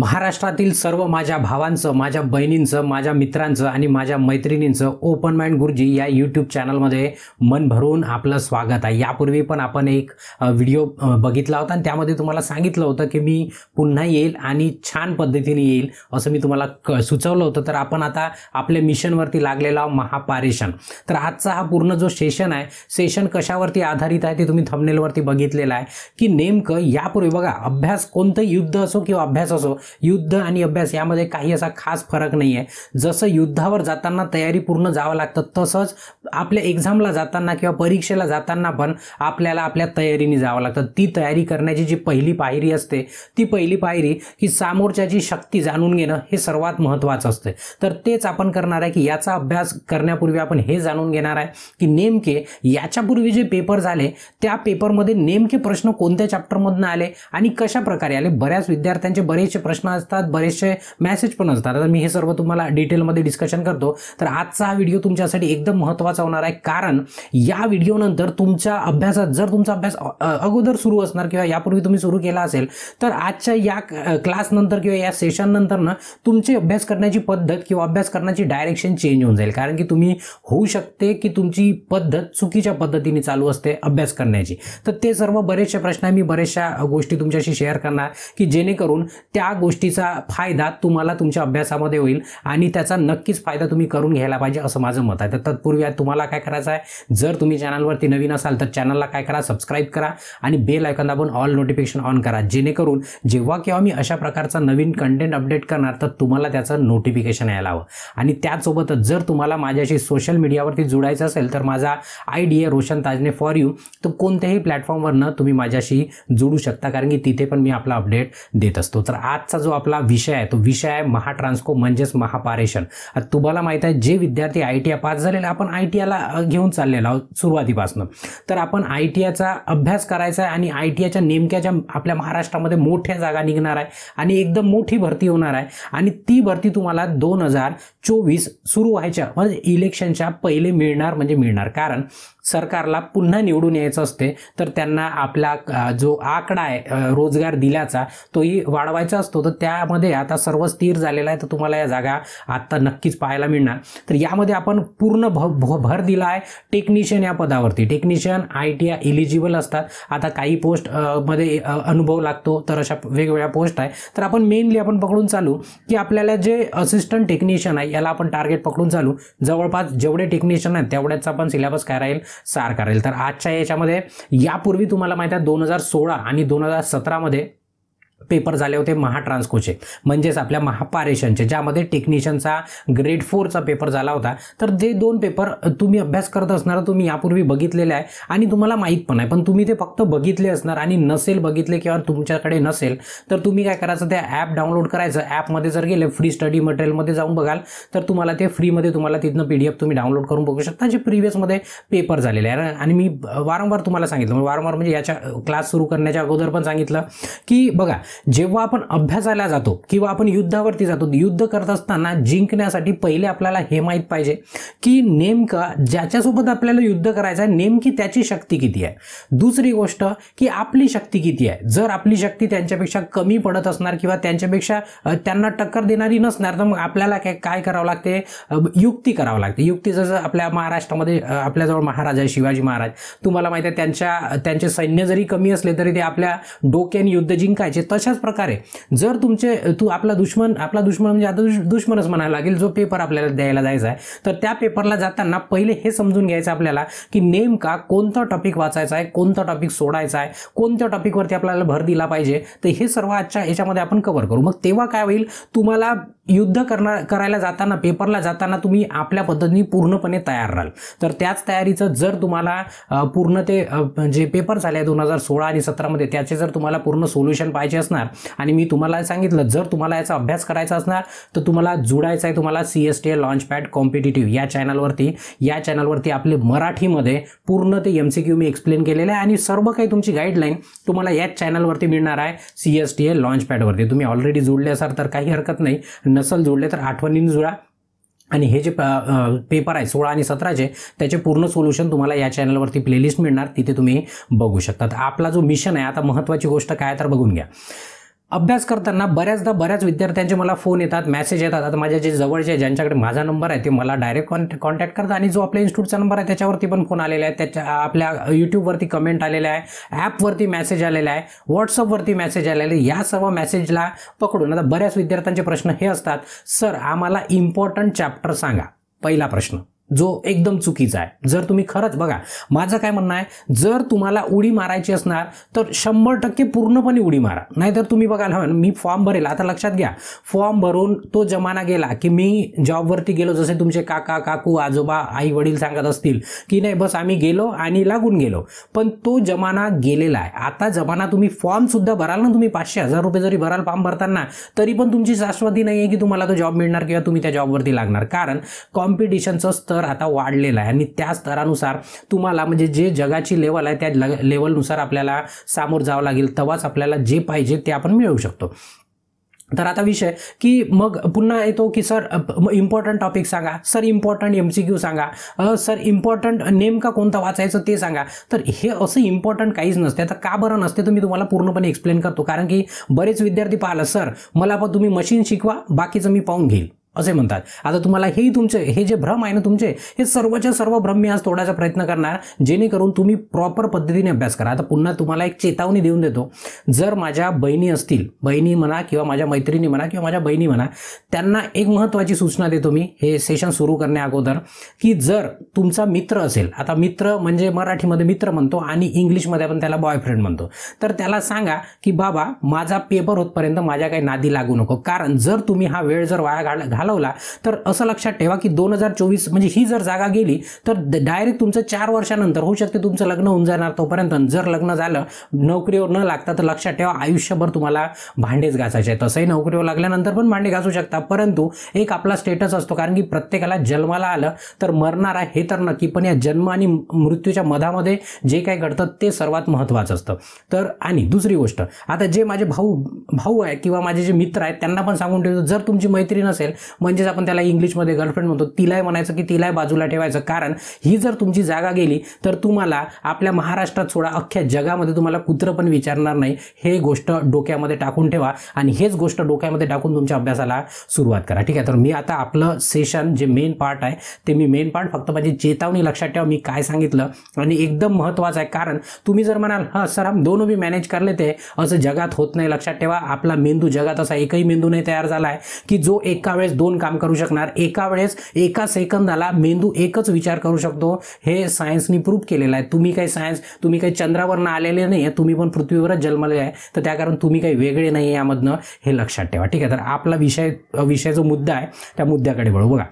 महाराष्ट्रातील सर्व माझ्या भावांचं माझ्या बहिणींचं माझ्या मित्रांचं आणि माझ्या मैत्रिणींचं ओपन माइंड गुरुजी या यूट्यूब चॅनलमध्ये मन भरून आपलं स्वागत आहे यापूर्वी पण आपण एक व्हिडिओ बघितला होता आणि त्यामध्ये तुम्हाला सांगितलं होतं की मी पुन्हा येईल आणि छान पद्धतीने येईल असं मी तुम्हाला क सुचवलं होतं तर आपण आता आपल्या मिशनवरती लागलेला महापारेशन तर आजचा हा पूर्ण जो सेशन आहे सेशन कशावरती आधारित आहे ते तुम्ही थमनेलवरती बघितलेलं आहे की नेमकं यापूर्वी बघा अभ्यास कोणतं युद्ध असो किंवा अभ्यास असो युद्ध आणि अभ्यास यामध्ये काही असा खास फरक नाही आहे जसं युद्धावर जाताना तयारी पूर्ण जावं लागतं तसंच आपल्या एक्झामला जाताना किंवा परीक्षेला जाताना पण आपल्याला आपल्या तयारीने जावं लागतं ती तयारी करण्याची जी पहिली पायरी असते ती पहिली पायरी की सामोरच्याची शक्ती जाणून घेणं हे सर्वात महत्त्वाचं असतं तर तेच आपण करणार आहे की याचा अभ्यास करण्यापूर्वी आपण हे जाणून घेणार आहे की नेमके याच्यापूर्वी जे पेपर झाले त्या पेपरमध्ये नेमके प्रश्न कोणत्या चॅप्टरमधून आले आणि कशा प्रकारे आले बऱ्याच विद्यार्थ्यांचे बरेचसे प्रश्न असतात बरेचसे मॅसेज पण असतात आता मी हे सर्व तुम्हाला डिटेलमध्ये डिस्कशन करतो तर आजचा हा व्हिडिओ तुमच्यासाठी एकदम महत्त्वाचा होणार आहे कारण या व्हिडिओनंतर तुमच्या अभ्यासात जर तुमचा अभ्यास अगोदर सुरू असणार किंवा यापूर्वी तुम्ही सुरू केला असेल तर आजच्या या क्लासनंतर किंवा या सेशननंतर ना तुमची अभ्यास करण्याची पद्धत किंवा अभ्यास करण्याची डायरेक्शन चेंज होऊन जाईल कारण की तुम्ही होऊ शकते की तुमची पद्धत चुकीच्या पद्धतीने चालू असते अभ्यास करण्याची तर ते सर्व बरेचसे प्रश्न मी बरेचशा गोष्टी तुमच्याशी शेअर करणार की जेणेकरून त्या गोष्टीचा फायदा तुम्हाला तुमच्या अभ्यासामध्ये होईल आणि त्याचा नक्कीच फायदा तुम्ही करून घ्यायला पाहिजे असं माझं मत आहे तर तत्पूर्वी तुम्हाला काय करायचं आहे जर तुम्ही चॅनलवरती नवीन असाल तर चॅनलला काय करा सबस्क्राईब करा आणि बेल आयकन दाबून ऑल नोटिफिकेशन ऑन करा जेणेकरून जेव्हा केव्हा मी अशा प्रकारचा नवीन कंटेंट अपडेट करणार तर तुम्हाला त्याचं नोटिफिकेशन यायला हवं आणि त्यासोबतच जर तुम्हाला माझ्याशी सोशल मीडियावरती जोडायचं असेल तर माझा आय डी आहे रोशन ताजने फॉर यू तर कोणत्याही प्लॅटफॉर्मवरनं तुम्ही माझ्याशी जुडू शकता कारण की तिथे पण मी आपला अपडेट देत असतो तर आज आजचा जो आपला विषय आहे तो विषय आहे महाट्रान्सको म्हणजेच महापारेशन तुम्हाला माहित आहे जे विद्यार्थी आय टी आय पास झालेले आपण आय टी आयला घेऊन चाललेला आहोत सुरुवातीपासून तर आपण आय टी आयचा अभ्यास करायचा आहे आणि आय टी आयच्या नेमक्या ज्या आपल्या महाराष्ट्रामध्ये मोठ्या जागा निघणार आहे आणि एकदम मोठी भरती होणार आहे आणि ती भरती तुम्हाला दोन हजार चोवीस सुरू व्हायच्या म्हणजे इलेक्शनच्या पहिले मिळणार म्हणजे मिळणार कारण सरकारला पुन्हा निवडून यायचं असते तर त्यांना आपला जो आकडा आहे रोजगार दिल्याचा तोही वाढवायचा असतो तर त्यामध्ये आता सर्व स्थिर झालेला आहे तर तुम्हाला या जागा आत्ता नक्कीच पाहायला मिळणार तर यामध्ये आपण पूर्ण भ भर दिला आहे टेक्निशियन या पदावरती technician I T I eligible असतात आता काही पोस्ट मध्ये अनुभव लागतो तर अशा वेगवेगळ्या पोस्ट आहे तर आपण मेनली आपण पकडून चालू की आपल्याला जे असिस्टंट टेक्निशियन आहे याला आपण टार्गेट पकडून चालू जवळपास जेवढे टेक्निशियन आहेत तेवढ्याचा आपण सिलेबस काय राहील सार करेल तर आजच्या याच्यामध्ये यापूर्वी तुम्हाला माहिती आहे दोन हजार सोळा आणि दोन हजार सतरामध्ये पेपर झाले होते महाट्रान्सकोचे म्हणजेच आपल्या महापारेशनचे ज्यामध्ये टेक्निशियनचा ग्रेड फोरचा पेपर झाला होता तर जे दोन पेपर तुम्ही अभ्यास करत असणार तुम्ही यापूर्वी बघितलेले आहे आणि तुम्हाला माहीत पण आहे पण तुम्ही ते फक्त बघितले असणार आणि नसेल बघितले किंवा तुमच्याकडे नसेल तर तुम्ही काय करायचं ते ॲप डाउनलोड करायचं ॲपमध्ये जर गेले फ्री स्टडी मटेरियलमध्ये जाऊन बघाल तर तुम्हाला ते फ्रीमध्ये तुम्हाला तिथनं पी डी एफ तुम्ही डाउनलोड करून बघू शकता जे प्रिव्हियसमध्ये पेपर झालेले आहे आणि मी वारंवार तुम्हाला सांगितलं म्हणजे वारंवार म्हणजे याच्या क्लास सुरू करण्याच्या अगोदर पण सांगितलं की बघा जेव्हा आपण अभ्यासाला जातो किंवा आपण युद्धावरती जातो युद्ध करत असताना जिंकण्यासाठी पहिले आपल्याला हे माहीत पाहिजे की नेमकं ज्याच्यासोबत आपल्याला युद्ध करायचं आहे नेमकी त्याची शक्ती किती आहे दुसरी गोष्ट की आपली शक्ती किती आहे जर आपली शक्ती त्यांच्यापेक्षा कमी पडत असणार किंवा त्यांच्यापेक्षा त्यांना टक्कर देणारी नसणार तर मग आपल्याला काय काय करावं लागते युक्ती करावं लागते युक्ती जसं आपल्या महाराष्ट्रामध्ये आपल्याजवळ महाराज आहे शिवाजी महाराज तुम्हाला माहिती आहे त्यांच्या त्यांचे सैन्य जरी कमी असले तरी ते आपल्या डोक्याने युद्ध जिंकायचे तर तशाच प्रकारे जर तुमचे तू आपला दुश्मन आपला दुश्मन म्हणजे आता दुश्मनच म्हणायला लागेल जो पेपर आपल्याला द्यायला जायचा आहे तर त्या पेपरला जाताना पहिले हे समजून घ्यायचं आपल्याला की नेमका कोणता टॉपिक वाचायचा आहे कोणता टॉपिक सोडायचा आहे कोणत्या टॉपिकवरती आपल्याला भर दिला पाहिजे तर हे सर्व आजच्या याच्यामध्ये आपण कव्हर करू मग तेव्हा काय होईल तुम्हाला युद्ध करणार करायला जाताना पेपरला जाताना तुम्ही आपल्या पद्धतीने पूर्णपणे तयार राहाल तर त्याच तयारीचं जर तुम्हाला पूर्ण ते जे पेपर झाले दोन हजार सोळा आणि सतरामध्ये त्याचे जर तुम्हाला पूर्ण सोल्युशन पाहिजे असणार आणि मी तुम्हाला सांगितलं जर तुम्हाला याचा अभ्यास करायचा असणार तर तुम्हाला जुडायचं आहे तुम्हाला C S T A pad competitive या चॅनलवरती या चॅनलवरती आपले मराठीमध्ये पूर्ण ते एम सी क्यू मी एक्सप्लेन केलेलं आहे आणि सर्व काही तुमची गाईडलाईन तुम्हाला याच चॅनलवरती मिळणार आहे सी एस टी ए लॉन्चपॅडवरती तुम्ही ऑलरेडी जुडले असाल तर काही हरकत नाही नसल जोडले तर आठवणीने जुळा आणि हे जे पेपर आहे सोळा आणि सतराचे त्याचे पूर्ण सोल्युशन तुम्हाला या चॅनलवरती प्लेलिस्ट मिळणार तिथे तुम्ही बघू शकता आपला जो मिशन आहे आता महत्त्वाची गोष्ट काय तर बघून घ्या अभ्यास करताना बऱ्याचदा बऱ्याच विद्यार्थ्यांचे मला फोन येतात मेसेज येतात आता माझ्या जे जवळचे ज्यांच्याकडे माझा नंबर आहे ते मला डायरेक्ट कॉन्ट कॉन्टॅक्ट करतात आणि जो आपल्या इन्स्टिट्यूटचा नंबर आहे त्याच्यावरती पण फोन आलेला आहे त्याच्या आपल्या यूट्यूबवरती कमेंट आलेला आहे ॲपवरती मेसेज आलेला आहे व्हॉट्सअपवरती मेसेज आलेला आहे या सर्व मेसेजला पकडून आता बऱ्याच विद्यार्थ्यांचे प्रश्न हे असतात सर आम्हाला इम्पॉर्टंट चॅप्टर सांगा पहिला प्रश्न जो एकदम चुकीचा आहे जर तुम्ही खरंच बघा माझं काय म्हणणं आहे जर तुम्हाला उडी मारायची असणार तर शंभर टक्के पूर्णपणे उडी मारा नाहीतर तुम्ही बघाल ना मी फॉर्म भरेल आता लक्षात घ्या फॉर्म भरून तो जमाना गेला की मी जॉबवरती गेलो जसे तुमचे काका काकू आजोबा आई वडील सांगत असतील की नाही बस आम्ही गेलो आणि लागून गेलो पण तो जमाना गेलेला आहे आता जमाना तुम्ही फॉर्मसुद्धा भराल ना तुम्ही पाचशे हजार रुपये जरी भराल फॉर्म भरताना तरी पण तुमची शाश्वती नाही आहे की तुम्हाला तो जॉब मिळणार किंवा तुम्ही त्या जॉबवरती लागणार कारण कॉम्पिटिशनचं स्तर स्तर आता वाढलेला आहे आणि त्या स्तरानुसार तुम्हाला म्हणजे जे जगाची लेवल आहे त्या लेवलनुसार आपल्याला सामोर जावं लागेल तेव्हाच आपल्याला जे पाहिजे ते आपण मिळवू शकतो तर आता विषय की मग पुन्हा येतो की सर इम्पॉर्टंट टॉपिक सांगा sir important M C Q सांगा सर इम्पॉर्टंट नेमका कोणता वाचायचं ते सांगा तर हे असं इम्पॉर्टंट काहीच नसते आता का बरं नसते तर मी तुम्हाला पूर्णपणे एक्सप्लेन करतो कारण की बरेच विद्यार्थी पाहिलं सर मला पण तुम्ही मशीन शिकवा बाकीचं मी पाहून घेईल असे म्हणतात आता तुम्हाला हेही तुमचे हे जे भ्रम आहे ना तुमचे हे सर्वच्या सर्व भ्रम मी आज तोडायचा प्रयत्न करणार जेणेकरून तुम्ही प्रॉपर पद्धतीने अभ्यास करा आता पुन्हा तुम्हाला एक चेतावणी देऊन देतो जर माझ्या बहिणी असतील बहिणी म्हणा किंवा माझ्या मैत्रिणी म्हणा किंवा माझ्या बहिणी म्हणा त्यांना एक महत्त्वाची सूचना देतो मी हे सेशन सुरू करण्या अगोदर की जर तुमचा मित्र असेल आता मित्र म्हणजे मराठीमध्ये मित्र म्हणतो आणि इंग्लिशमध्ये आपण त्याला बॉयफ्रेंड म्हणतो तर त्याला सांगा की बाबा माझा पेपर होतपर्यंत माझ्या काही नादी लागू नको कारण जर तुम्ही हा वेळ जर वाया घाल घाल घालवला तर असं लक्षात ठेवा की दोन हजार चोवीस म्हणजे ही जर जागा गेली तर डायरेक्ट तुमचं चार वर्षानंतर होऊ शकते तुमचं लग्न होऊन जाणार तोपर्यंत जर लग्न झालं नोकरीवर न लागता तर लक्षात ठेवा आयुष्यभर तुम्हाला भांडेच घासायचे तसंही नोकरीवर लागल्यानंतर पण भांडे घासू शकता परंतु एक आपला स्टेटस असतो कारण की प्रत्येकाला जन्माला आलं तर मरणार आहे हे तर नक्की पण या जन्म आणि मृत्यूच्या मधामध्ये जे काय घडतं ते सर्वात महत्त्वाचं असतं तर आणि दुसरी गोष्ट आता जे माझे भाऊ भाऊ आहे किंवा माझे जे मित्र आहेत त्यांना पण सांगून ठेवतो जर तुमची मैत्री नसेल म्हणजेच आपण त्याला इंग्लिशमध्ये गर्लफ्रेंड म्हणतो तिलाही म्हणायचं की तिलाही बाजूला ठेवायचं कारण ही जर तुमची जागा गेली तर तुम्हाला आपल्या महाराष्ट्रात सोडा अख्ख्या जगामध्ये तुम्हाला कुत्र पण विचारणार नाही हे गोष्ट डोक्यामध्ये टाकून ठेवा आणि हेच गोष्ट डोक्यामध्ये टाकून तुमच्या अभ्यासाला सुरुवात करा ठीक आहे तर मी आता आपलं सेशन जे मेन पार्ट आहे ते मी मेन पार्ट फक्त माझी चेतावणी लक्षात ठेवा मी काय सांगितलं आणि एकदम महत्त्वाचं आहे कारण तुम्ही जर म्हणाल हां सर आम दोन मी मॅनेज करले ते असं जगात होत नाही लक्षात ठेवा आपला मेंदू जगात असा एकही मेंदू नाही तयार झाला आहे की जो एका वेळेस दोन काम करू शकणार एका वेळेस एका सेकंदाला मेंदू एकच विचार करू शकतो हे सायन्सनी प्रूव्ह केलेलं आहे तुम्ही काही सायन्स तुम्ही काही चंद्रावरनं आलेले नाही आहे तुम्ही पण पृथ्वीवरच जन्मले आहे तर त्या कारण तुम्ही काही वेगळे नाही आहे यामधनं हे लक्षात ठेवा ठीक आहे तर आपला विषय विषयाचा मुद्दा आहे त्या मुद्द्याकडे वळू बघा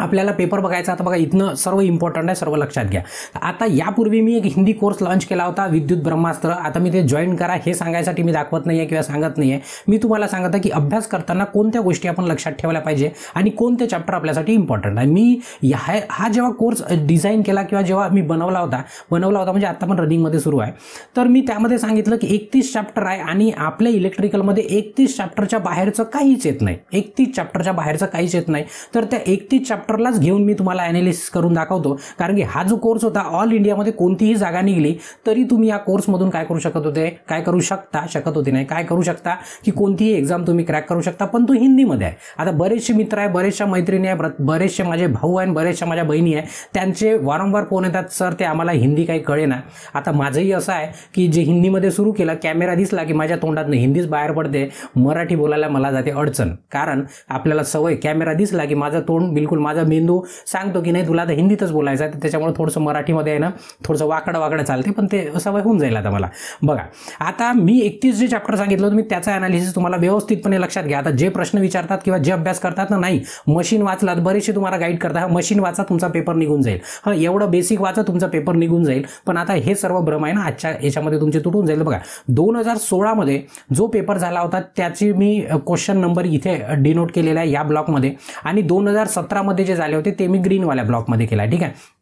आपल्याला पेपर बघायचा आता बघा इथनं सर्व इम्पॉर्टंट आहे सर्व लक्षात घ्या आता यापूर्वी मी एक हिंदी कोर्स लॉन्च केला होता विद्युत ब्रह्मास्त्र आता मी ते जॉईन करा हे सांगायसाठी मी दाखवत नाही आहे किंवा सांगत नाही आहे मी तुम्हाला सांगत आहे की अभ्यास करताना कोणत्या गोष्टी आपण लक्षात ठेवायला पाहिजे आणि कोणते चॅप्टर आपल्यासाठी इम्पॉर्टंट आहे मी ह्या हा जेव्हा कोर्स डिझाईन केला किंवा जेव्हा मी बनवला होता बनवला होता म्हणजे आत्ता पण रनिंगमध्ये सुरू आहे तर मी त्यामध्ये सांगितलं की एकतीस चॅप्टर आहे आणि आपल्या इलेक्ट्रिकलमध्ये एकतीस चॅप्टरच्या बाहेरचं काहीच येत नाही एकतीस चॅप्टरच्या बाहेरचं काहीच येत नाही तर त्या एकतीस चॅप्टर फॅक्टरलाच घेऊन मी तुम्हाला ॲनालिसिस करून दाखवतो कारण की हा जो कोर्स होता ऑल इंडियामध्ये कोणतीही जागा निघली तरी तुम्ही या कोर्समधून काय करू शकत होते काय करू शकता शकत होते नाही काय करू शकता की कोणतीही एक्झाम तुम्ही क्रॅक करू शकता पण तो हिंदीमध्ये आहे आता बरेचसे मित्र आहे बरेचशा मैत्रिणी आहे बरेचसे माझे भाऊ आहे बरेचशा माझ्या बहिणी आहे त्यांचे वारंवार फोन येतात सर ते आम्हाला हिंदी काही ना आता माझंही असं आहे की जे हिंदीमध्ये सुरू केलं कॅमेरा दिसला की माझ्या तोंडातून हिंदीच बाहेर पडते मराठी बोलायला मला जाते अडचण कारण आपल्याला सवय कॅमेरा दिसला की माझं तोंड बिलकुल माझं माझा मेंदू सांगतो की नाही तुला तर हिंदीतच बोलायचं आहे तर त्याच्यामुळे थोडंसं मराठीमध्ये आहे ना थोडंसं वाकडं वाकडं चालते पण ते सवय होऊन जाईल आता मला बघा आता मी एकतीस जे चॅप्टर सांगितलं होतं मी त्याचा ॲनालिसिस तुम्हाला व्यवस्थितपणे लक्षात घ्या आता जे प्रश्न विचारतात किंवा जे अभ्यास करतात ना नाही मशीन वाचलात बरेचसे तुम्हाला गाईड करता हा मशीन वाचा तुमचा पेपर निघून जाईल हा एवढं बेसिक वाचा तुमचा पेपर निघून जाईल पण आता हे सर्व भ्रम आहे ना आजच्या याच्यामध्ये तुमचे तुटून जाईल बघा दोन हजार सोळामध्ये जो पेपर झाला होता त्याची मी क्वेश्चन नंबर इथे डिनोट केलेला आहे या ब्लॉकमध्ये आणि दोन हजार सतरामध्ये जे झाले होते ते मी ग्रीनवाल्या ब्लॉकमध्ये केला ठीक आहे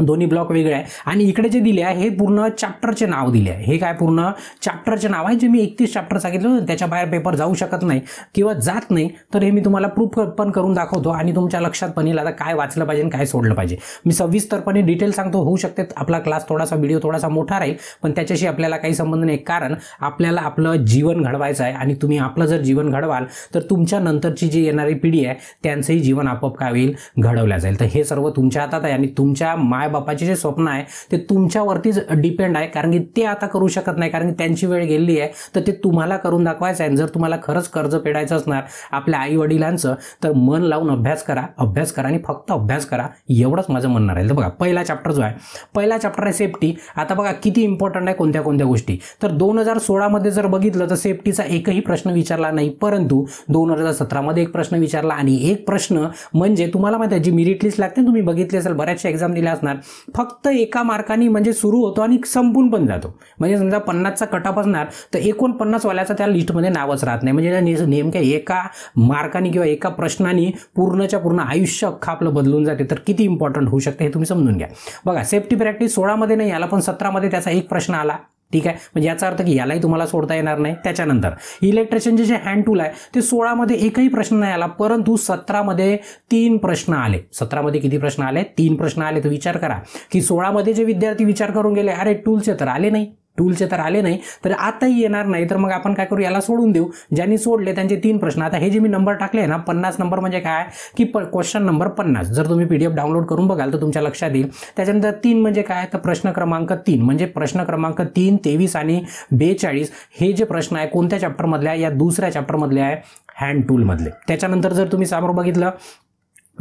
दोन्ही ब्लॉक वेगळे आहे आणि इकडे जे दिले आहे हे पूर्ण चॅप्टरचे नाव दिले आहे हे काय पूर्ण चॅप्टरचे नाव आहे जे मी एकतीस चॅप्टर सांगितलं त्याच्या बाहेर पेपर जाऊ शकत नाही किंवा जात नाही तर हे मी तुम्हाला प्रूफ पण करून दाखवतो आणि तुमच्या लक्षात पण येईल आता काय वाचलं पाहिजे आणि काय सोडलं पाहिजे मी सविस्तरपणे डिटेल सांगतो होऊ शकते आपला क्लास थोडासा व्हिडिओ थोडासा मोठा राहील पण त्याच्याशी आपल्याला काही संबंध नाही कारण आपल्याला आपलं जीवन घडवायचं आहे आणि तुम्ही आपलं जर जीवन घडवाल तर तुमच्या नंतरची जी येणारी पिढी आहे त्यांचंही जीवन आपोआप काय होईल घडवलं जाईल तर हे सर्व तुमच्या हातात आहे आणि तुमच्या मा बापाचे जे स्वप्न आहे ते तुमच्यावरतीच डिपेंड आहे कारण की ते आता करू शकत नाही कारण की त्यांची वेळ गेली आहे तर ते तुम्हाला करून दाखवायचं आहे जर तुम्हाला खरंच कर्ज पेडायचं असणार आपल्या आई वडिलांचं तर मन लावून अभ्यास करा अभ्यास करा आणि फक्त अभ्यास करा एवढंच माझं म्हणणं राहील तर बघा पहिला चॅप्टर जो आहे पहिला चॅप्टर आहे सेफ्टी आता बघा किती इम्पॉर्टंट आहे कोणत्या कोणत्या गोष्टी तर दोन हजार सोळामध्ये जर बघितलं तर सेफ्टीचा एकही प्रश्न विचारला नाही परंतु दोन हजार सतरामध्ये एक प्रश्न विचारला आणि एक प्रश्न म्हणजे तुम्हाला माहिती आहे जी मिरिट लिस्ट लागते तुम्ही बघितली असेल बऱ्याचशा एक्झाम दिल्या असणार फक्त एका मार्काने म्हणजे सुरू होतो आणि संपून पण जातो म्हणजे समजा पन्नासचा कटाप असणार तर एकोणपन्नासवाल्याचा त्या लिस्टमध्ये नावच राहत नाही म्हणजे नेमक्या एका मार्काने किंवा एका प्रश्नाने पूर्णच्या पूर्ण आयुष्य अख्खा आपलं बदलून जाते तर किती इम्पॉर्टंट होऊ शकते हे तुम्ही समजून घ्या बघा सेफ्टी प्रॅक्टिस सोळामध्ये नाही आला पण सतरामध्ये त्याचा एक प्रश्न आला ठीक आहे म्हणजे याचा अर्थ की यालाही तुम्हाला सोडता येणार नाही त्याच्यानंतर इलेक्ट्रिशियनचे जे हँड टूल आहे ते सोळामध्ये एकही प्रश्न नाही आला परंतु सतरामध्ये तीन प्रश्न आले सतरामध्ये किती प्रश्न आले तीन प्रश्न आले तर विचार करा की सोळामध्ये जे विद्यार्थी विचार करून गेले अरे टूलचे तर आले नाही टूलचे तर आले नाही तर आताही येणार नाही तर मग आपण काय करू याला सोडून देऊ ज्यांनी सोडले त्यांचे तीन प्रश्न आता हे जे मी नंबर टाकले ना पन्नास नंबर म्हणजे काय की प क्वेश्चन नंबर पन्नास जर तुम्ही पी डाउनलोड करून बघाल तर तुमच्या लक्षात येईल त्याच्यानंतर तीन म्हणजे काय तर प्रश्न क्रमांक तीन म्हणजे प्रश्न क्रमांक तीन तेवीस आणि बेचाळीस हे जे प्रश्न आहे कोणत्या चॅप्टरमधले आहे या दुसऱ्या चॅप्टरमधले आहे हँड टूलमधले त्याच्यानंतर जर तुम्ही समोर बघितलं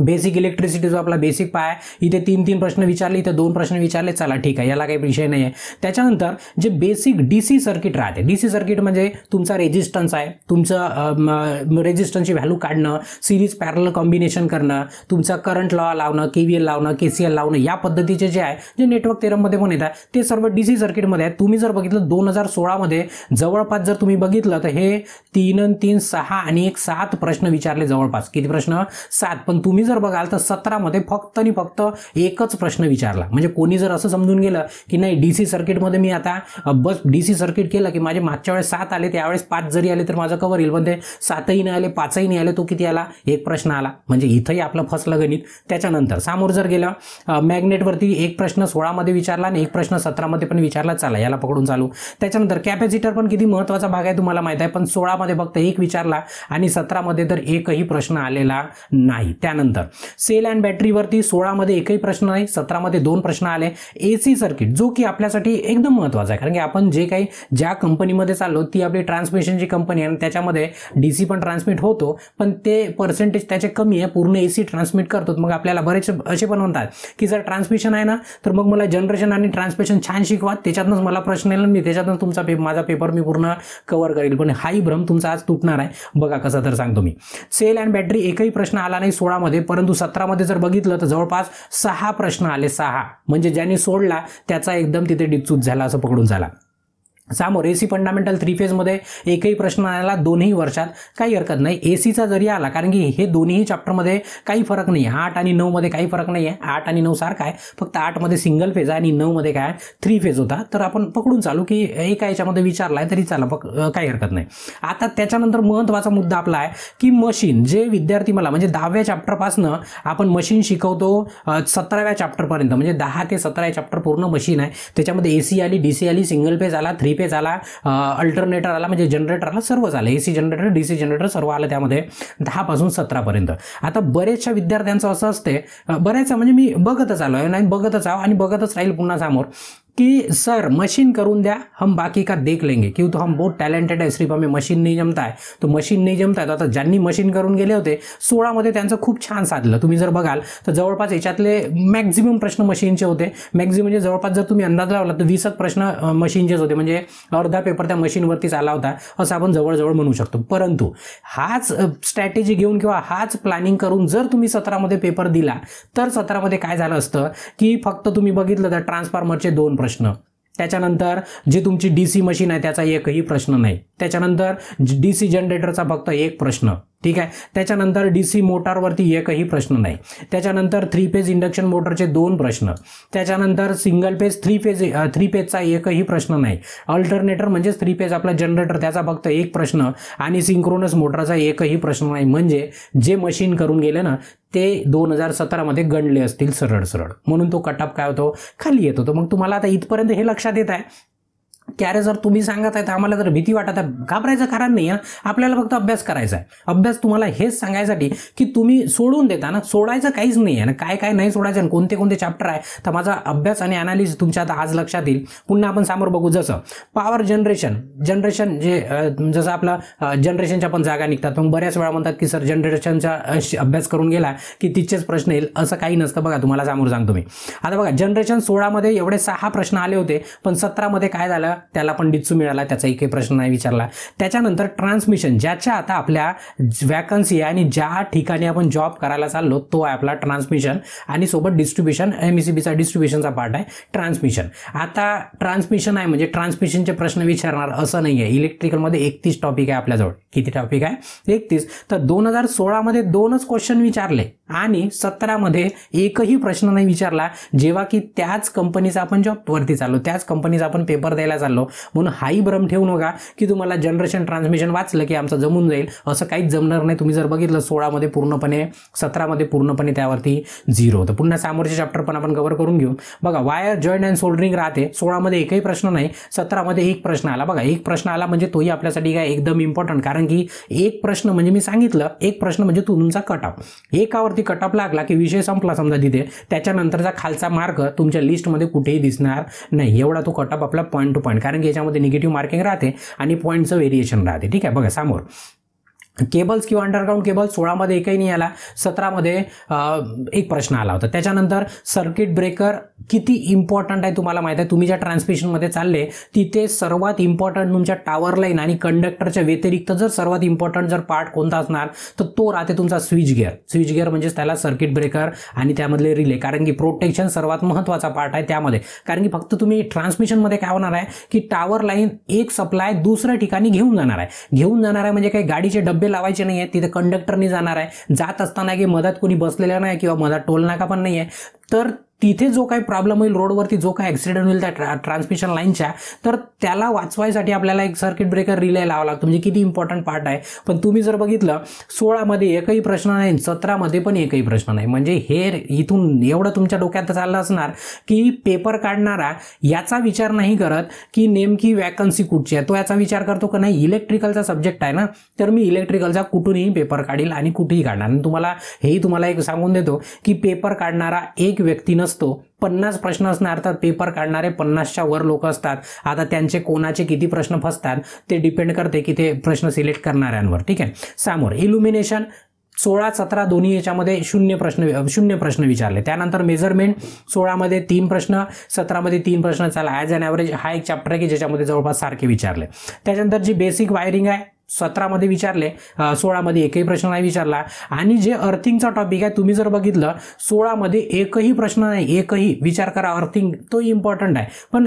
बेसिक इलेक्ट्रिसिटी जो आपला बेसिक पाय आहे इथे तीन तीन प्रश्न विचारले इथे दोन प्रश्न विचारले चला ठीक आहे याला काही विषय नाही आहे त्याच्यानंतर जे बेसिक डी सी सर्किट राहते डी सी सर्किट म्हणजे तुमचा रेजिस्टन्स आहे तुमचं रेजिस्टन्सची व्हॅल्यू काढणं सिरीज पॅरल कॉम्बिनेशन करणं तुमचा करंट लॉ लावणं के व्ही एल लावणं के सी एल लावणं या पद्धतीचे जे आहे जे नेटवर्क तेरममध्ये पण येतात ते सर्व डी सी सर्किटमध्ये आहे तुम्ही जर बघितलं दोन हजार सोळामध्ये जवळपास जर तुम्ही बघितलं तर हे तीन तीन सहा आणि एक सात प्रश्न विचारले जवळपास किती प्रश्न सात पण तुम्ही जर बघाल तर सतरामध्ये फक्त आणि फक्त एकच प्रश्न विचारला म्हणजे कोणी जर असं समजून गेलं की नाही डी सी सर्किटमध्ये मी आता बस डी सी सर्किट केलं की माझे मागच्या वेळेस सात आले त्यावेळेस पाच जरी आले तर माझं कवर येईल पण ते सातही नाही आले पाचही नाही आले तो किती आला एक प्रश्न आला म्हणजे इथंही आपलं फसलं गणित त्याच्यानंतर समोर जर गेलं मॅग्नेटवरती एक प्रश्न सोळामध्ये विचारला आणि एक प्रश्न सतरामध्ये पण विचारला चाला याला पकडून चालू त्याच्यानंतर कॅपॅसिटर पण किती महत्त्वाचा भाग आहे तुम्हाला माहीत आहे पण सोळामध्ये फक्त एक विचारला आणि सतरामध्ये तर एकही प्रश्न आलेला नाही त्यानंतर नंतर सेल अँड बॅटरीवरती सोळामध्ये एकही प्रश्न नाही सतरामध्ये दोन प्रश्न आले ए सी सर्किट जो की आपल्यासाठी एकदम महत्त्वाचा आहे कारण की आपण जे काही ज्या कंपनीमध्ये चाललो ती आपली ट्रान्समिशनची कंपनी आहे आणि त्याच्यामध्ये डी सी पण ट्रान्समिट होतो पण ते पर्सेंटेज त्याचे कमी आहे पूर्ण ए सी ट्रान्समिट करतो मग आपल्याला बरेच असे पण म्हणतात की जर ट्रान्समिशन आहे ना तर मग मला जनरेशन आणि ट्रान्समिशन छान शिकवा त्याच्यातनंच मला प्रश्न येईल मी त्याच्यातनंच तुमचा पे माझा पेपर मी पूर्ण कव्हर करेल पण हाई भ्रम तुमचा आज तुटणार आहे बघा कसा तर सांगतो मी सेल अँड बॅटरी एकही प्रश्न आला नाही सोळामध्ये परंतु सतरामध्ये जर बघितलं तर जवळपास सहा प्रश्न आले सहा म्हणजे ज्याने सोडला त्याचा एकदम तिथे डिचूत झाला असं पकडून झाला सामोर ए सी फंडामेंटल थ्री फेजमध्ये एकही प्रश्न आला दोन्ही वर्षात काही हरकत नाही ए सीचा जरी आला कारण की हे दोन्ही चॅप्टरमध्ये काही फरक नाही आहे आठ आणि नऊमध्ये काही फरक नाही आहे आठ आणि नऊ सारखा आहे फक्त आठमध्ये सिंगल फेज आहे आणि नऊमध्ये काय थ्री फेज होता तर आपण पकडून चालू की एका याच्यामध्ये विचारला आहे तरी चाला पक काही हरकत नाही आता त्याच्यानंतर महत्त्वाचा मुद्दा आपला आहे की मशीन जे विद्यार्थी मला म्हणजे दहाव्या चॅप्टरपासनं आपण मशीन शिकवतो सतराव्या चॅप्टरपर्यंत म्हणजे दहा ते सतरा चॅप्टर पूर्ण मशीन आहे त्याच्यामध्ये ए सी आली डी सी आली सिंगल फेज आला थ्री फेज आला अल्टरनेटर आला म्हणजे जनरेटर आला सर्व झालं A C generator D C generator सर्व आलं त्यामध्ये दहापासून पर्यंत आता बरेचशा विद्यार्थ्यांचं असं असते बऱ्याचशा म्हणजे मी बघतच आलो आहे नाही बघतच आहो आणि बघतच राहील पुन्हा समोर की सर मशीन करून द्या हम बाकी का देख लेंगे क्यों तो हम बहुत टॅलेंटेड आहे सिर्फ में मशीन नाही जमता है तो मशीन नाही जमताय तर आता ज्यांनी मशीन करून गेले होते सोळामध्ये त्यांचं खूप छान साधलं तुम्ही जर बघाल तर जवळपास याच्यातले मॅक्झिमम प्रश्न मशीनचे होते मॅक्झिमम म्हणजे जवळपास जर तुम्ही अंदाज लावला तर वीसच प्रश्न मशीनचेच होते म्हणजे अर्धा पेपर त्या मशीनवरतीच आला होता असं आपण जवळजवळ म्हणू शकतो परंतु हाच स्ट्रॅटेजी घेऊन किंवा हाच प्लॅनिंग करून जर तुम्ही सतरामध्ये पेपर दिला तर सतरामध्ये काय झालं असतं की फक्त तुम्ही बघितलं तर ट्रान्सफॉर्मरचे दोन प्रश्न प्रश्न त्याच्यानंतर जी तुमची डी मशीन आहे त्याचा एकही प्रश्न नाही त्याच्यानंतर डी जनरेटरचा फक्त एक प्रश्न ठीक आहे त्याच्यानंतर डी सी मोटारवरती एकही प्रश्न नाही त्याच्यानंतर थ्री फेज इंडक्शन मोटरचे दोन प्रश्न त्याच्यानंतर single phase three phase three फेजचा एकही प्रश्न नाही अल्टरनेटर म्हणजेच थ्री फेज आपला जनरेटर त्याचा फक्त एक प्रश्न आणि सिंक्रोनस मोटरचा एकही प्रश्न नाही म्हणजे जे मशीन करून गेले ना ते दोन हजार सतरामध्ये गणले असतील सरळ सरळ म्हणून तो कटअप काय होतो खाली येतो तो मग तुम्हाला आता इथपर्यंत हे लक्षात येत आहे रे जर तुम्ही सांगत आहे तर आम्हाला जर भीती वाटत आहे घाबरायचं कारण नाही आहे आपल्याला फक्त अभ्यास करायचा आहे अभ्यास तुम्हाला हेच सांगायसाठी की तुम्ही सोडून देता ना सोडायचं काहीच नाही आहे ना काय काय नाही सोडायचं आणि कोणते कोणते चॅप्टर आहे तर माझा अभ्यास आणि अनालिसिस तुमच्या आता आज लक्षात येईल पुन्हा आपण समोर बघू जसं पॉवर जनरेशन जनरेशन जे जसं आपलं जनरेशनच्या पण जागा निघतात मग बऱ्याच वेळा म्हणतात की सर जनरेशनचा अभ्यास करून गेला की तिथेच प्रश्न येईल असं काही नसतं बघा तुम्हाला समोर सांगतो मी आता बघा जनरेशन सोळामध्ये एवढे सहा प्रश्न आले होते पण सतरामध्ये काय झालं त्याला पण डिच्चू मिळाला त्याचा एकही प्रश्न नाही विचारला त्याच्यानंतर ट्रान्समिशन ज्याच्या आता आपल्या वॅकन्सी आणि ज्या ठिकाणी आपण जॉब करायला चाललो तो आहे आपला ट्रान्समिशन आणि सोबत डिस्ट्रीब्युशन एम ई बीचा डिस्ट्रीब्युशनचा पार्ट आहे ट्रान्समिशन आता ट्रान्समिशन आहे म्हणजे ट्रान्समिशनचे प्रश्न विचारणार असं नाही आहे इलेक्ट्रिकलमध्ये एकतीस टॉपिक आहे आपल्याजवळ किती टॉपिक आहे एकतीस तर दोन हजार सोळामध्ये दोनच क्वेश्चन विचारले आणि सतरामध्ये एकही प्रश्न नाही विचारला जेव्हा की त्याच कंपनीचा आपण जॉब वरती चाललो त्याच कंपनीचा आपण पेपर द्यायला चाललो म्हणून हाही भ्रम ठेवू नका की तुम्हाला जनरेशन ट्रान्समिशन वाचलं की आमचं जमून जाईल असं काहीच जमणार नाही तुम्ही जर बघितलं सोळामध्ये पूर्णपणे सतरामध्ये पूर्णपणे त्यावरती झिरो तर पुन्हा सामोरचे चॅप्टर पण आपण कव्हर करून घेऊ बघा वायर जॉईंट अँड सोल्डरिंग राहते सोळामध्ये एकही प्रश्न नाही सतरामध्ये एक प्रश्न आला बघा एक प्रश्न आला म्हणजे तोही आपल्यासाठी काय एकदम इम्पॉर्टंट कारण की एक प्रश्न म्हणजे मी सांगितलं एक प्रश्न म्हणजे तुमचा कटअप एकावरती कटअप लागला की विषय संपला समजा तिथे त्याच्यानंतरचा खालचा मार्ग तुमच्या लिस्टमध्ये कुठेही दिसणार नाही एवढा तो कटअप आपला पॉईंट टू कारण की याच्यामध्ये निगेटिव्ह मार्किंग राहते आणि पॉईंटचं व्हेरिएशन राहते ठीक आहे बघा समोर केबल्स किंवा अंडरग्राऊंड केबल सोळामध्ये एकही नाही आला सतरामध्ये एक प्रश्न आला होता त्याच्यानंतर सर्किट ब्रेकर किती इम्पॉर्टंट आहे तुम्हाला माहिती आहे तुम्ही ज्या ट्रान्समिशनमध्ये चालले तिथे सर्वात इम्पॉर्टंट तुमच्या टावर लाईन आणि कंडक्टरच्या व्यतिरिक्त जर सर्वात इम्पॉर्टंट जर पार्ट कोणता असणार तर तो राहते तुमचा स्विच गिअर स्विच गिअर म्हणजेच त्याला सर्किट ब्रेकर आणि त्यामधले रिले कारण की प्रोटेक्शन सर्वात महत्त्वाचा पार्ट आहे त्यामध्ये कारण की फक्त तुम्ही ट्रान्समिशनमध्ये काय होणार आहे की टावर लाईन एक सप्लाय दुसऱ्या ठिकाणी घेऊन जाणार आहे घेऊन जाणार आहे म्हणजे काही गाडीचे डबे डब्बे लावायचे नाही आहे तिथे कंडक्टरनी जाणार आहे जात असताना की मधात कोणी बसलेलं नाही किंवा मधात टोल नाका पण नाही आहे तर तिथे जो काही प्रॉब्लेम होईल रोडवरती जो काही ॲक्सिडेंट होईल त्या ट्रा ट्रान्समिशन लाईनच्या तर त्याला वाचवायसाठी आपल्याला एक सर्किट ब्रेकर रिले लावा लागतो म्हणजे किती इम्पॉर्टंट पार्ट आहे पण तुम्ही जर बघितलं सोळामध्ये एकही प्रश्न नाही सतरामध्ये पण एकही प्रश्न नाही म्हणजे हे इथून एवढं तुमच्या डोक्यात चाललं असणार की पेपर काढणारा याचा विचार नाही करत की नेमकी वॅकन्सी कुठची आहे तो याचा विचार करतो का नाही इलेक्ट्रिकलचा सब्जेक्ट आहे ना तर मी इलेक्ट्रिकलचा कुठूनही पेपर काढील आणि कुठेही काढणार आणि तुम्हाला हेही तुम्हाला एक सांगून देतो की पेपर काढणारा एक व्यक्तीनं असतो पन्नास प्रश्न असणार तर पेपर काढणारे पन्नासच्या वर लोक असतात आता त्यांचे कोणाचे किती प्रश्न फसतात ते डिपेंड करते की ते प्रश्न सिलेक्ट करणाऱ्यांवर ठीक आहे समोर इल्युमिनेशन सोळा सतरा दोन्ही याच्यामध्ये शून्य प्रश्न शून्य प्रश्न विचारले त्यानंतर मेजरमेंट सोळामध्ये तीन प्रश्न सतरामध्ये तीन प्रश्न चाला ॲज अन ॲव्हरेज हा एक चॅप्टर आहे की ज्याच्यामध्ये जवळपास सारखे विचारले त्याच्यानंतर जी बेसिक वायरिंग आहे सतरामध्ये विचारले सोळामध्ये एकही प्रश्न नाही विचारला आणि जे अर्थिंगचा टॉपिक आहे तुम्ही जर बघितलं सोळामध्ये एकही प्रश्न नाही एकही विचार करा अर्थिंग तो इम्पॉर्टंट आहे पण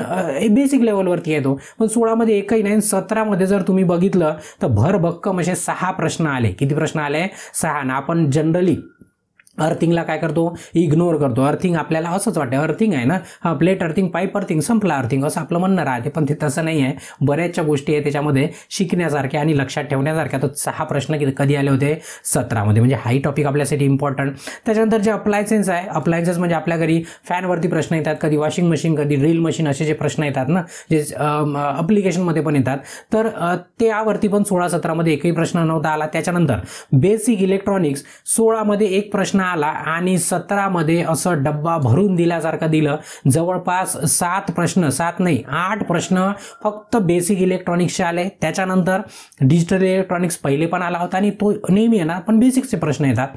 बेसिक लेवलवरती येतो पण सोळामध्ये एकही नाही सतरामध्ये जर तुम्ही बघितलं तर भर भक्कम असे सहा प्रश्न आले किती प्रश्न आले सहा ना आपण जनरली अर्थिंगला काय करतो इग्नोर करतो अर्थिंग आपल्याला असंच वाटतं अर्थिंग आहे ना हा प्लेट अर्थिंग पाईप अर्थिंग संपला अर्थिंग असं आपलं म्हणणं राहते पण ते तसं नाही आहे बऱ्याचशा गोष्टी आहे त्याच्यामध्ये शिकण्यासारख्या आणि लक्षात ठेवण्यासारख्या तो सहा प्रश्न कधी आले होते सतरामध्ये म्हणजे हाई टॉपिक आपल्यासाठी इम्पॉर्टंट त्याच्यानंतर जे अप्लायन्सेस आहे अप्लायन्सेस म्हणजे आपल्या घरी फॅनवरती प्रश्न येतात कधी वॉशिंग मशीन कधी ड्रिल मशीन असे जे प्रश्न येतात ना जे अप्लिकेशनमध्ये पण येतात तर त्यावरती पण सोळा सतरामध्ये एकही प्रश्न नव्हता आला त्याच्यानंतर बेसिक इलेक्ट्रॉनिक्स सोळामध्ये एक प्रश्न आला आणि सतरामध्ये असं डब्बा भरून दिल्यासारखं दिलं जवळपास सात प्रश्न सात नाही आठ प्रश्न फक्त बेसिक इलेक्ट्रॉनिक्सचे आले त्याच्यानंतर डिजिटल इलेक्ट्रॉनिक्स पहिले पण आला होता आणि तो नेहमी येणार पण बेसिकचे प्रश्न येतात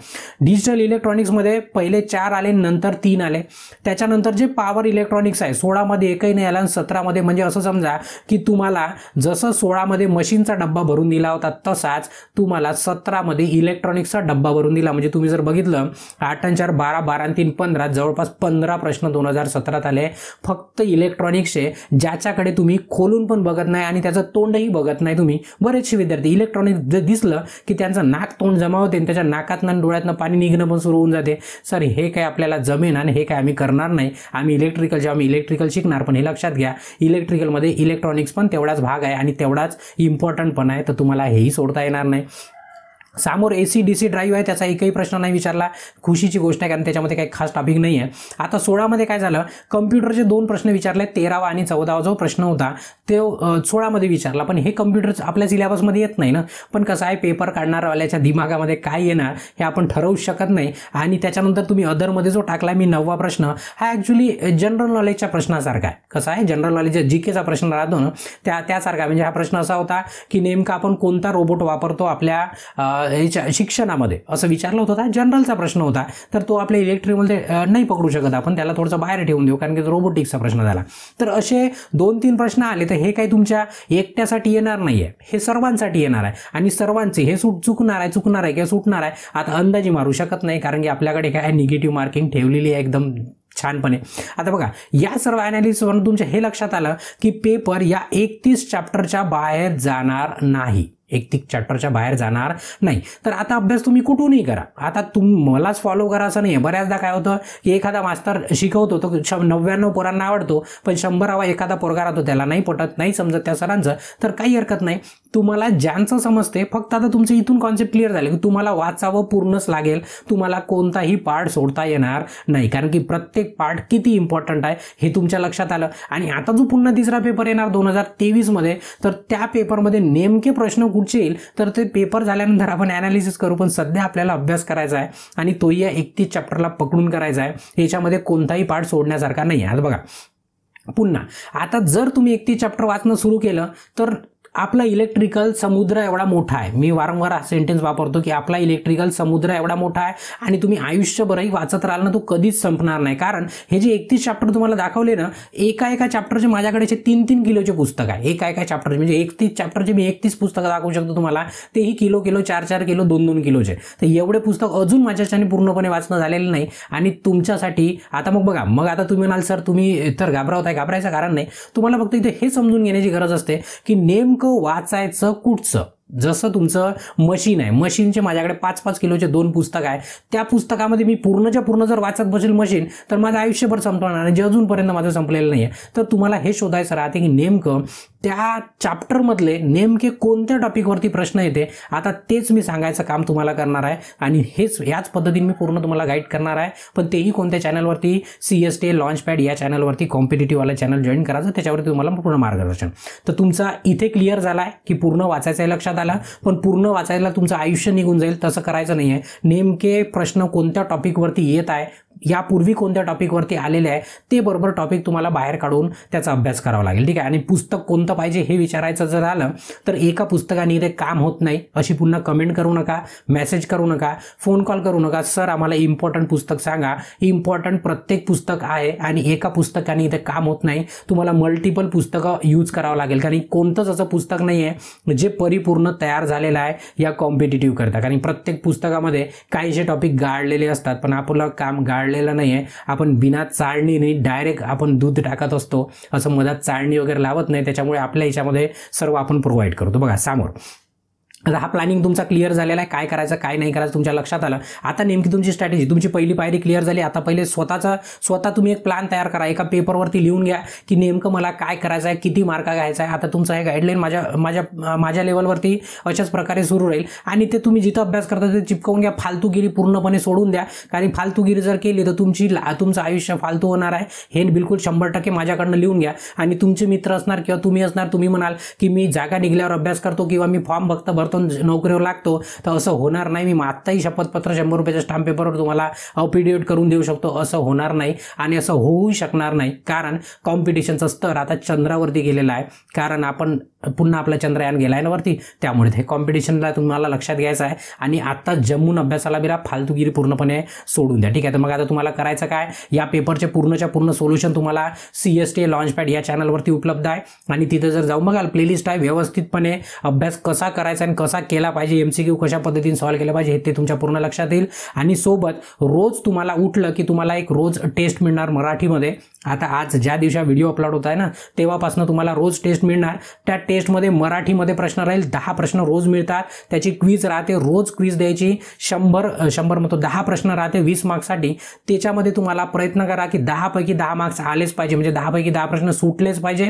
डिजिटल इलेक्ट्रॉनिक्समध्ये पहिले चार आले नंतर तीन आले त्याच्यानंतर जे पॉवर इलेक्ट्रॉनिक्स आहे सोळामध्ये एकही नाही आला आणि सतरामध्ये म्हणजे असं समजा की तुम्हाला जसं सोळामध्ये मशीनचा डब्बा भरून दिला होता तसाच तुम्हाला सतरामध्ये इलेक्ट्रॉनिक्सचा डब्बा भरून दिला म्हणजे तुम्ही जर बघितलं आठ आणि चार बारा बारा आणि तीन पंधरा जवळपास पंधरा प्रश्न दोन हजार सतरात आले फक्त इलेक्ट्रॉनिक्सचे ज्याच्याकडे तुम्ही खोलून पण बघत नाही आणि त्याचं तोंडही बघत नाही तुम्ही बरेचसे विद्यार्थी इलेक्ट्रॉनिक्स जर दिसलं की त्यांचं नाक तोंड जमा होते आणि त्याच्या नाकातनं आणि डोळ्यातनं पाणी निघणं पण सुरू होऊन जाते सर हे काय आपल्याला जमेन आणि हे काय आम्ही करणार नाही आम्ही इलेक्ट्रिकल जेव्हा आम्ही इलेक्ट्रिकल शिकणार पण हे लक्षात घ्या इलेक्ट्रिकलमध्ये इलेक्ट्रॉनिक्स पण तेवढाच भाग आहे आणि तेवढाच इम्पॉर्टंट पण आहे तर तुम्हाला हेही सोडता येणार नाही समोर A C D C drive आहे त्याचा एकही प्रश्न नाही विचारला खुशीची गोष्ट आहे कारण त्याच्यामध्ये काही खास टॉपिक नाही आहे आता सोळामध्ये काय झालं कम्प्युटरचे दोन प्रश्न विचारले तेरावा आणि चौदावा जो प्रश्न होता ते सोळामध्ये विचारला पण हे कम्प्युटर आपल्या सिलेबसमध्ये येत नाही ना पण कसं आहे पेपर काढणारवाल्याच्या दिमागामध्ये काय येणार हे आपण ठरवू शकत नाही आणि त्याच्यानंतर तुम्ही अदरमध्ये जो टाकला मी नववा प्रश्न हा ॲक्च्युली जनरल नॉलेजच्या प्रश्नासारखा आहे कसा आहे जनरल नॉलेज जी केचा प्रश्न राहतो ना त्या त्यासारखा म्हणजे हा प्रश्न असा होता की नेमका आपण कोणता रोबोट वापरतो आपल्या ह्याच्या शिक्षणामध्ये असं विचारलं होतं जनरलचा प्रश्न होता तर तो आपल्या इलेक्ट्रिकमध्ये नाही पकडू शकत आपण त्याला थोडंसं बाहेर ठेवून देऊ कारण की रोबोटिक्सचा प्रश्न झाला तर असे दोन तीन प्रश्न आले तर हे काही तुमच्या एकट्यासाठी येणार नाही आहे हे सर्वांसाठी येणार आहे आणि सर्वांचे हे सूट चुकणार आहे चुकणार आहे किंवा सुटणार आहे आता अंदाजी मारू शकत नाही कारण की आपल्याकडे काय निगेटिव्ह मार्किंग ठेवलेली आहे एकदम छानपणे आता बघा या सर्व म्हणून तुमच्या हे लक्षात आलं की पेपर या एकतीस चॅप्टरच्या बाहेर जाणार नाही एक ती चॅप्टरच्या बाहेर जाणार नाही तर आता अभ्यास तुम्ही कुठूनही करा आता तुम मलाच फॉलो करा असं नाही बऱ्याचदा काय होतं की एखादा मास्तर शिकवतो तो श नव्याण्णव पोरांना आवडतो पण शंभरावा एखादा पोरगा राहतो त्याला नाही पटत नाही समजत त्या सरांचं तर काही हरकत नाही तुम्हाला ज्यांचं समजते फक्त आता तुमचं इथून कॉन्सेप्ट क्लिअर झाले की तुम्हाला वाचावं पूर्णच लागेल तुम्हाला कोणताही पार्ट सोडता येणार नाही कारण की प्रत्येक पार्ट किती इम्पॉर्टंट आहे हे तुमच्या लक्षात आलं आणि आता जो पुन्हा तिसरा पेपर येणार दोन हजार तेवीसमध्ये तर त्या पेपरमध्ये नेमके प्रश्न पुढचे तर ते पेपर झाल्यानंतर आपण ॲनालिसिस करू पण सध्या आपल्याला अभ्यास करायचा आहे आणि तोही या एकतीस चॅप्टरला पकडून करायचा आहे याच्यामध्ये कोणताही पाठ सोडण्यासारखा नाही आहे बघा पुन्हा आता जर तुम्ही एकतीस चॅप्टर वाचणं सुरू केलं तर आपला इलेक्ट्रिकल समुद्र एवढा मोठा आहे मी वारंवार हा सेंटेन्स वापरतो की आपला इलेक्ट्रिकल समुद्र एवढा मोठा आहे आणि तुम्ही आयुष्यभरही वाचत राहाल ना तो कधीच संपणार नाही कारण हे जे एकतीस चॅप्टर तुम्हाला दाखवले ना एका एका चॅप्टरचे माझ्याकडेचे तीन तीन किलोचे पुस्तक आहे एका एका चॅप्टरचे म्हणजे एकतीस चॅप्टरचे मी एकतीस पुस्तकं दाखवू शकतो तुम्हाला तेही किलो किलो चार चार किलो दोन दोन किलोचे तर एवढे पुस्तक अजून माझ्याच्याने पूर्णपणे वाचणं झालेलं नाही आणि तुमच्यासाठी आता मग बघा मग आता तुम्ही म्हणाल सर तुम्ही तर घाबरावत आहे घाबरायचं कारण नाही तुम्हाला फक्त इथे हे समजून घेण्याची गरज असते की नेमकं वाचायचं कुठचं जसं तुमचं मशीन आहे मशीनचे माझ्याकडे पाच पाच किलोचे दोन पुस्तक आहे त्या पुस्तकामध्ये मी पूर्णच्या पूर्ण जर वाचत बसेल मशीन तर माझं आयुष्यभर संपणार आणि जे अजूनपर्यंत माझं संपलेलं नाही आहे तर तुम्हाला हे शोधायचं राहते की नेमकं त्या चॅप्टरमधले नेमके कोणत्या टॉपिकवरती प्रश्न येते आता तेच मी सांगायचं काम तुम्हाला करणार आहे आणि हेच ह्याच पद्धतीने मी पूर्ण तुम्हाला गाईड करणार आहे पण तेही कोणत्या चॅनलवरती C S T launch pad या चॅनलवरती कॉम्पिटेटिव्हवाला चॅनल जॉईन करायचं त्याच्यावरती तुम्हाला पूर्ण मार्गदर्शन तर तुमचा इथे क्लिअर झाला आहे की पूर्ण वाचायचं आहे लक्षात लक्षात आला पण पूर्ण वाचायला तुमचं आयुष्य निघून जाईल तसं करायचं नाही आहे नेमके प्रश्न कोणत्या टॉपिकवरती येत आहे यापूर्वी कोणत्या टॉपिकवरती आलेले आहे ते बरोबर टॉपिक तुम्हाला बाहेर काढून त्याचा अभ्यास करावा लागेल ठीक आहे आणि पुस्तक कोणतं पाहिजे हे विचारायचं जर आलं तर एका पुस्तकाने इथे काम होत नाही अशी पुन्हा कमेंट करू नका मेसेज करू नका फोन कॉल करू नका सर आम्हाला इम्पॉर्टंट पुस्तक सांगा इम्पॉर्टंट प्रत्येक पुस्तक आहे आणि एका पुस्तकाने इथे काम होत नाही तुम्हाला मल्टिपल पुस्तकं यूज करावं लागेल कारण कोणतंच असं पुस्तक नाही आहे जे परिपूर्ण तयार झालेलं आहे या कॉम्पिटेटिव्ह करता कारण प्रत्येक पुस्तकामध्ये जे टॉपिक गाळलेले असतात पण आपलं काम गाळ चाळलेला नाही आहे आपण बिना चाळणीने डायरेक्ट आपण दूध टाकत असतो असं मधात चाळणी वगैरे लावत नाही त्याच्यामुळे आपल्या ह्याच्यामध्ये सर्व आपण प्रोव्हाइड करतो बघा समोर आता हा प्लॅनिंग तुमचा क्लिअर झालेला आहे काय करायचं काय नाही करायचं तुमच्या लक्षात आलं आता नेमकी तुमची स्ट्रॅटेजी तुमची पहिली पायरी क्लिअर झाली आता पहिले स्वतःचा स्वतः तुम्ही एक प्लॅन तयार करा एका पेपरवरती लिहून घ्या की नेमकं मला काय करायचं आहे किती मार्क घ्यायचा आहे आता तुमचं हे गाईडलाईन माझ्या माझ्या माझ्या लेवलवरती अशाच प्रकारे सुरू राहील आणि ते तुम्ही जिथं अभ्यास करता ते चिपकवून घ्या फालतूगिरी पूर्णपणे सोडून द्या कारण फालतूगिरी जर केली तर तुमची तुमचं आयुष्य फालतू होणार आहे हे बिलकुल शंभर टक्के माझ्याकडनं लिहून घ्या आणि तुमचे मित्र असणार किंवा तुम्ही असणार तुम्ही म्हणाल की मी जागा निघल्यावर अभ्यास करतो किंवा मी फॉर्म फक्त भरतो वर्तन नोकरीवर लागतो तर असं होणार नाही मी आत्ताही शपथपत्र शंभर रुपयाच्या स्टाम्प पेपरवर तुम्हाला पी करून देऊ शकतो असं होणार नाही आणि असं होऊ शकणार नाही कारण कॉम्पिटिशनचं स्तर आता चंद्रावरती गेलेलं आहे कारण आपण पुन्हा आपलं चंद्रयान गेला आहे ना वरती त्यामुळे हे कॉम्पिटिशनला तुम्हाला लक्षात घ्यायचं आहे आणि आत्ता जम्मून अभ्यासाला बिरा फालतूगिरी पूर्णपणे सोडून द्या ठीक आहे तर मग आता तुम्हाला करायचं काय या पेपरचे पूर्णच्या पूर्ण सोल्युशन तुम्हाला सी एस टी लॉन्चपॅड या चॅनलवरती उपलब्ध आहे आणि तिथे जर जाऊ बघाल प्लेलिस्ट आहे व्यवस्थितपणे अभ्यास कसा करायचा आणि कसा केला पाहिजे एम सी क्यू कशा पद्धतीने सॉल्व्ह केला पाहिजे हे ते तुमच्या पूर्ण लक्षात येईल आणि सोबत रोज तुम्हाला उठलं की तुम्हाला एक रोज टेस्ट मिळणार मराठीमध्ये आता आज ज्या दिवशी व्हिडिओ अपलोड होत आहे ना तेव्हापासून तुम्हाला रोज टेस्ट मिळणार त्या टेस्टमध्ये मराठीमध्ये प्रश्न राहील दहा प्रश्न रोज मिळतात त्याची क्वीज राहते रोज क्वीज द्यायची शंभर शंभर म्हणतो दहा प्रश्न राहते वीस मार्क्ससाठी त्याच्यामध्ये तुम्हाला प्रयत्न करा की दहापैकी दहा मार्क्स आलेच पाहिजे म्हणजे दहापैकी दहा प्रश्न सुटलेच पाहिजे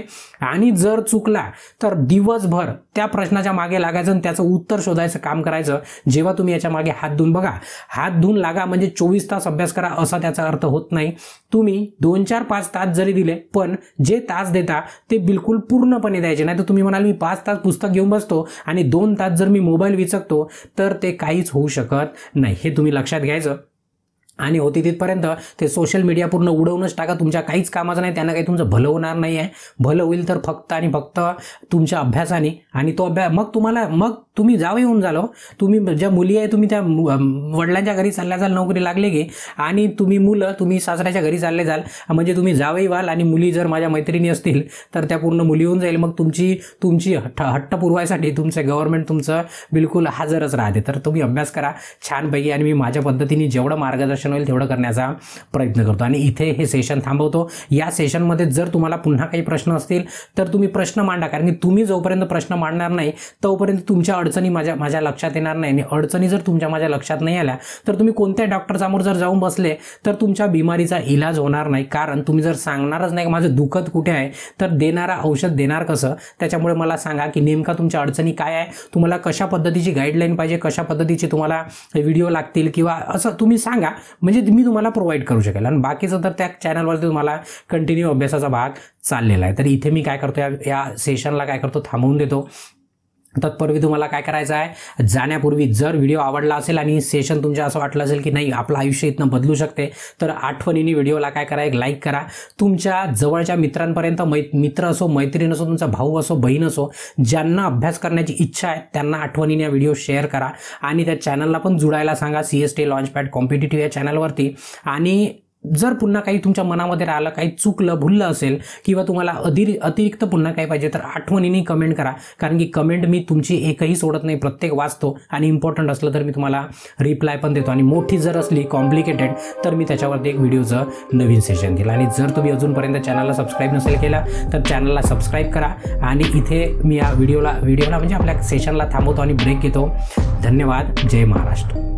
आणि जर चुकला तर दिवसभर त्या प्रश्नाच्या मागे लागायचं त्याचं उत्तर शोधायचं काम करायचं जेव्हा तुम्ही याच्या मागे हात धुवून बघा हात धुवून लागा म्हणजे चोवीस तास अभ्यास करा असा त्याचा अर्थ होत नाही तुम्ही दोन चार पाच तास जरी दिले पण जे तास देता ते बिलकुल पूर्णपणे द्यायचे नाही तर तुम्ही म्हणाल मी पाच तास पुस्तक घेऊन बसतो आणि दोन तास जर मी मोबाईल विचकतो तर ते काहीच होऊ शकत नाही हे तुम्ही लक्षात घ्यायचं आणि होती तिथपर्यंत ते सोशल मीडिया पूर्ण उडवूनच टाका तुमच्या काहीच कामाचं नाही त्यांना काही तुमचं भलं होणार नाही आहे भलं होईल तर फक्त आणि फक्त तुमच्या अभ्यासाने आणि तो अभ्यास मग तुम्हाला मग तुम्ही जाव येऊन झालो तुम्ही ज्या मुली आहे तुम्ही त्या वडिलांच्या घरी चालल्या जाल नोकरी लागले की आणि तुम्ही मुलं तुम्ही सासऱ्याच्या घरी चालले जाल म्हणजे तुम्ही जावही व्हाल आणि मुली जर माझ्या मैत्रिणी असतील तर त्या पूर्ण मुली होऊन जाईल मग तुमची तुमची हट्ट हट्ट पुरवायसाठी तुमचे गव्हर्नमेंट तुमचं बिलकुल हजरच राहते तर तुम्ही अभ्यास करा छानपैकी आणि मी माझ्या पद्धतीने जेवढं मार्गदर्शन होईल तेवढं करण्याचा प्रयत्न करतो आणि इथे हे सेशन थांबवतो या सेशनमध्ये जर तुम्हाला पुन्हा काही प्रश्न असतील तर तुम्ही प्रश्न मांडा कारण की तुम्ही जोपर्यंत प्रश्न मांडणार नाही तोपर्यंत तुमच्या अडचणी माझ्या माझ्या लक्षात येणार नाही आणि अडचणी जर तुमच्या माझ्या लक्षात नाही आल्या तर तुम्ही कोणत्या डॉक्टरसमोर जर जाऊन बसले तर तुमच्या बिमारीचा इलाज होणार नाही कारण तुम्ही जर सांगणारच नाही माझं दुखत कुठे आहे तर देणारा औषध देणार कसं त्याच्यामुळे मला सांगा की नेमका तुमच्या अडचणी काय आहे तुम्हाला कशा पद्धतीची गाईडलाईन पाहिजे कशा पद्धतीची तुम्हाला व्हिडिओ लागतील किंवा असं तुम्ही सांगा म्हणजे मी तुम्हाला प्रोव्हाइड करू शकेल आणि बाकीचं तर त्या चॅनलवरती तुम्हाला कंटिन्यू अभ्यासाचा भाग चाललेला आहे तर इथे मी काय करतो या या सेशनला काय करतो थांबवून देतो तत्पूर्वी तुम्हाला काय करायचं आहे जाण्यापूर्वी जर व्हिडिओ आवडला असेल आणि सेशन तुमच्या असं वाटलं असेल की नाही आपलं आयुष्य इथनं बदलू शकते तर आठवणीने व्हिडिओला काय करा एक लाईक करा तुमच्या जवळच्या मित्रांपर्यंत मै मित्र असो मैत्रीण असो तुमचा भाऊ असो बहीण असो ज्यांना अभ्यास करण्याची इच्छा आहे त्यांना आठवणीने हा व्हिडिओ शेअर करा आणि त्या चॅनलला पण जुडायला सांगा C S T launch pad competitive या चॅनलवरती आणि जर पुन्हा काही तुमच्या मनामध्ये राहिलं काही चुकलं भुललं असेल किंवा तुम्हाला अधिर अतिरिक्त पुन्हा काही पाहिजे तर आठवणीने कमेंट करा कारण की कमेंट मी तुमची एकही सोडत नाही प्रत्येक वाचतो आणि इम्पॉर्टंट असलं तर मी तुम्हाला रिप्लाय पण देतो आणि मोठी जर असली कॉम्प्लिकेटेड तर मी त्याच्यावरती एक व्हिडिओचं नवीन सेशन दिलं आणि जर तुम्ही अजूनपर्यंत चॅनलला सबस्क्राईब नसेल केला तर चॅनलला सबस्क्राईब करा आणि इथे मी या व्हिडिओला व्हिडिओला म्हणजे आपल्या सेशनला थांबवतो आणि ब्रेक घेतो धन्यवाद जय महाराष्ट्र